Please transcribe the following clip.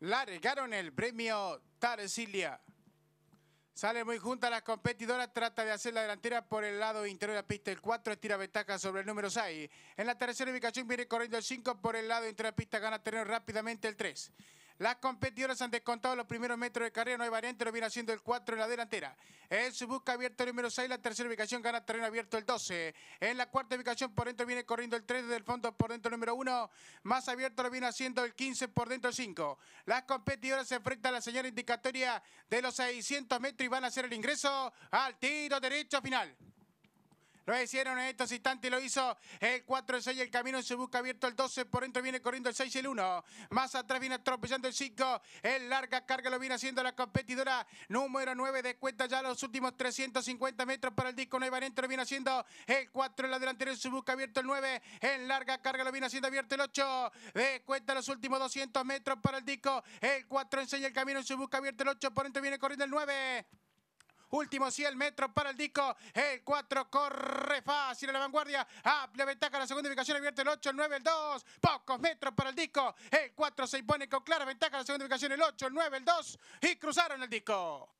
largaron el premio Tarsilia. Sale muy junta la competidora, trata de hacer la delantera por el lado interior de la pista. El 4 estira ventaja sobre el número 6. En la tercera ubicación viene corriendo el 5 por el lado interior de la pista, gana tener rápidamente el 3. Las competidoras han descontado los primeros metros de carrera, no hay variante, lo viene haciendo el 4 en la delantera. En su busca abierto el número 6, la tercera ubicación gana terreno abierto el 12. En la cuarta ubicación por dentro viene corriendo el 3 del fondo por dentro el número 1. Más abierto lo viene haciendo el 15 por dentro el 5. Las competidoras se enfrentan a la señal indicatoria de los 600 metros y van a hacer el ingreso al tiro derecho final. Lo hicieron en estos instantes, lo hizo el 4, enseña el camino se busca abierto el 12, por dentro viene corriendo el 6 y el 1. Más atrás viene atropellando el 5, En larga carga lo viene haciendo la competidora número 9 de cuenta ya los últimos 350 metros para el disco hay variante, lo viene haciendo el 4, en la en se busca abierto el 9, en larga carga lo viene haciendo abierto el 8, de cuenta los últimos 200 metros para el disco, el 4 enseña el camino se busca abierto el 8, por dentro viene corriendo el 9. Último 100 metro para el disco. El 4 corre fácil en la vanguardia. Amplia ventaja la segunda ubicación. Abierta el 8, el 9, el 2. Pocos metros para el disco. El 4 se impone con clara ventaja la segunda ubicación. El 8, el 9, el 2. Y cruzaron el disco.